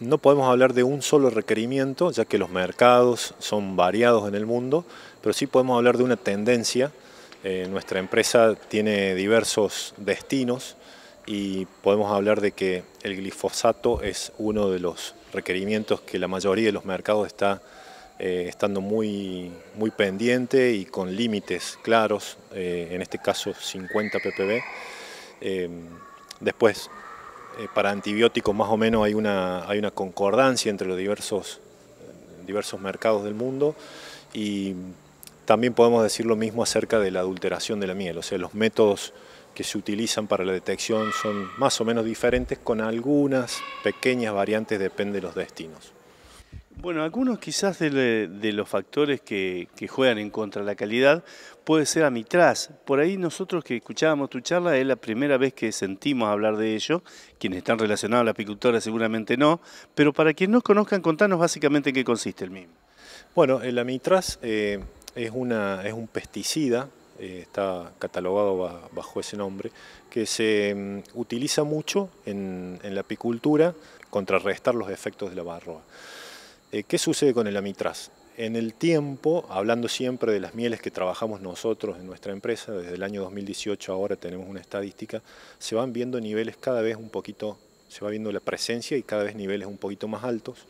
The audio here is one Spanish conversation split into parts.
no podemos hablar de un solo requerimiento, ya que los mercados son variados en el mundo, pero sí podemos hablar de una tendencia. Eh, nuestra empresa tiene diversos destinos y podemos hablar de que el glifosato es uno de los requerimientos que la mayoría de los mercados está eh, estando muy, muy pendiente y con límites claros, eh, en este caso 50 ppb. después eh, para antibióticos más o menos hay una, concordancia entre los diversos, eh, diversos mercados del mundo y también podemos decir lo mismo acerca de la adulteración de la miel, o sea, los métodos que se utilizan para la detección son más o menos diferentes con algunas pequeñas variantes, depende de los destinos. Bueno, algunos quizás de, los factores que, juegan en contra de la calidad puede ser amitraz, Por ahí nosotros que escuchábamos tu charla es la primera vez que sentimos hablar de ello. Quienes están relacionados a la apicultura seguramente no, pero para quienes no conozcan, contanos básicamente en qué consiste el mismo. Bueno, el amitraz eh, es, es un pesticida, eh, está catalogado bajo ese nombre, que se mm, utiliza mucho en, en la apicultura contrarrestar los efectos de la barroa. Eh, ¿Qué sucede con el amitraz? En el tiempo, hablando siempre de las mieles que trabajamos nosotros en nuestra empresa, desde el año 2018 ahora tenemos una estadística, se van viendo niveles cada vez un poquito, se va viendo la presencia y cada vez niveles un poquito más altos.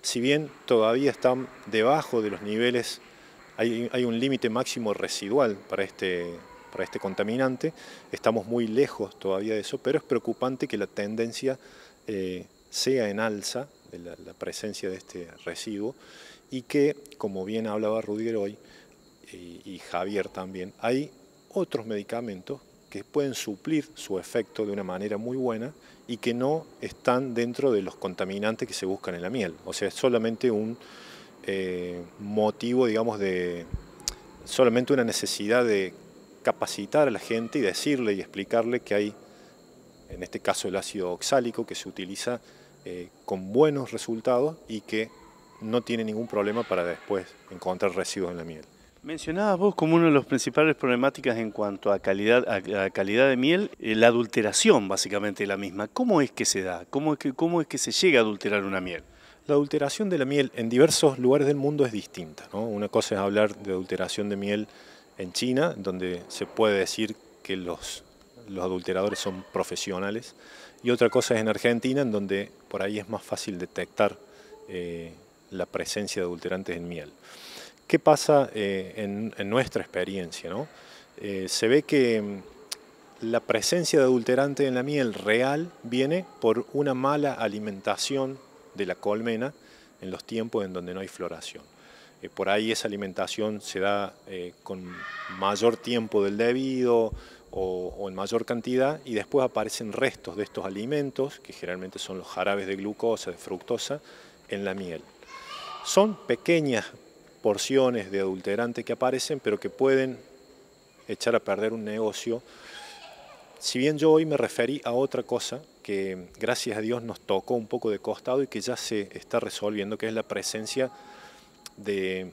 Si bien todavía están debajo de los niveles, hay, un límite máximo residual para este, para este contaminante, estamos muy lejos todavía de eso, pero es preocupante que la tendencia eh, sea en alza de la, presencia de este residuo y que, como bien hablaba Rudiger hoy y, Javier también, hay otros medicamentos que pueden suplir su efecto de una manera muy buena y que no están dentro de los contaminantes que se buscan en la miel. O sea, es solamente un eh, motivo, digamos, de solamente una necesidad de capacitar a la gente y decirle y explicarle que hay, en este caso, el ácido oxálico que se utiliza eh, con buenos resultados y que no tiene ningún problema para después encontrar residuos en la miel. Mencionabas vos como una de las principales problemáticas en cuanto a calidad, a calidad de miel, eh, la adulteración básicamente es la misma. ¿Cómo es que se da? ¿Cómo es que, ¿Cómo es que se llega a adulterar una miel? La adulteración de la miel en diversos lugares del mundo es distinta. ¿no? Una cosa es hablar de adulteración de miel en China, donde se puede decir que los los adulteradores son profesionales. Y otra cosa es en Argentina, en donde por ahí es más fácil detectar eh, la presencia de adulterantes en miel. ¿Qué pasa eh, en, nuestra experiencia? Eh, se ve que mm, la presencia de adulterante en la miel real viene por una mala alimentación de la colmena en los tiempos en donde no hay floración. por ahí esa alimentación se da con mayor tiempo del debido, o, en mayor cantidad y después aparecen restos de estos alimentos, que generalmente son los jarabes de glucosa, de fructosa, en la miel. Son pequeñas porciones de adulterante que aparecen, pero que pueden echar a perder un negocio. Si bien yo hoy me referí a otra cosa que gracias a Dios nos tocó un poco de costado y que ya se está resolviendo, que es la presencia de,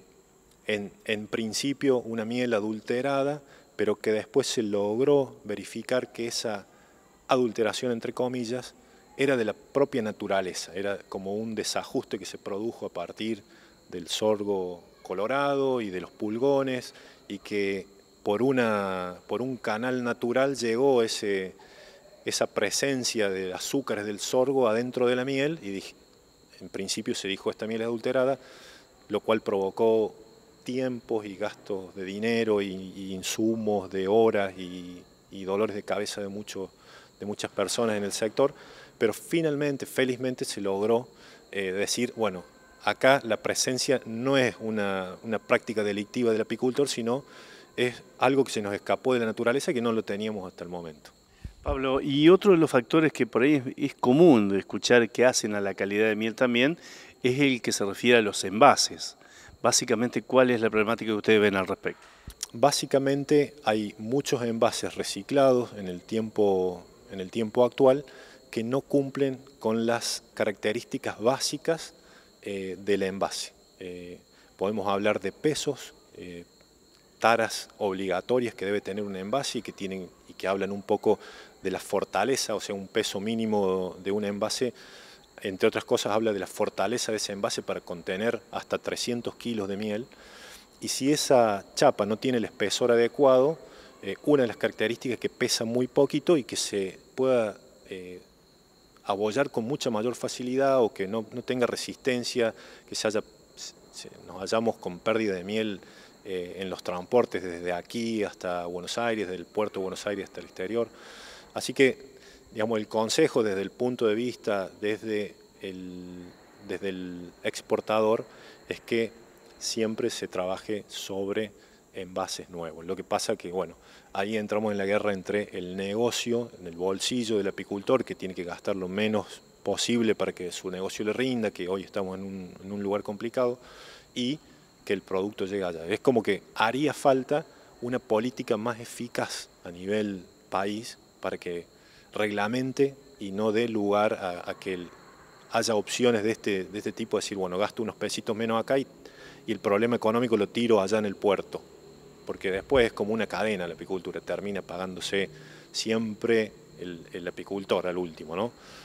en principio, una miel adulterada pero que después se logró verificar que esa adulteración, entre comillas, era de la propia naturaleza, era como un desajuste que se produjo a partir del sorgo colorado y de los pulgones y que por, una, por un canal natural llegó ese, esa presencia de azúcares del sorgo adentro de la miel y dije, en principio se dijo esta miel adulterada, lo cual provocó tiempos y gastos de dinero y, insumos, de horas y, dolores de cabeza de, muchos de muchas personas en el sector, pero finalmente, felizmente, se logró eh, decir, bueno, acá la presencia no es una, práctica delictiva del apicultor, sino es algo que se nos escapó de la naturaleza que no lo teníamos hasta el momento. Pablo, y otro de los factores que por ahí es, es común de escuchar que hacen a la calidad de miel también es el que se refiere a los envases. Básicamente, ¿cuál es la problemática que ustedes ven al respecto? Básicamente hay muchos envases reciclados en el tiempo, en el tiempo actual que no cumplen con las características básicas eh, del envase. Eh, podemos hablar de pesos, eh, taras obligatorias que debe tener un envase y que, tienen, y que hablan un poco de la fortaleza, o sea, un peso mínimo de un envase entre otras cosas, habla de la fortaleza de ese envase para contener hasta 300 kilos de miel. Y si esa chapa no tiene el espesor adecuado, eh, una de las características es que pesa muy poquito y que se pueda eh, abollar con mucha mayor facilidad o que no, tenga resistencia, que se haya, nos hallamos con pérdida de miel eh, en los transportes desde aquí hasta Buenos Aires, del puerto de Buenos Aires hasta el exterior. Así que digamos, el Consejo desde el punto de vista, desde el, desde el exportador, es que siempre se trabaje sobre envases nuevos. Lo que pasa que, bueno, ahí entramos en la guerra entre el negocio, en el bolsillo del apicultor, que tiene que gastar lo menos posible para que su negocio le rinda, que hoy estamos en un, en un lugar complicado, y que el producto llegue allá. Es como que haría falta una política más eficaz a nivel país para que reglamente y no dé lugar a, que haya opciones de este, este tipo, de decir, bueno, gasto unos pesitos menos acá y, el problema económico lo tiro allá en el puerto, porque después es como una cadena la apicultura, termina pagándose siempre el, el apicultor al último, ¿no?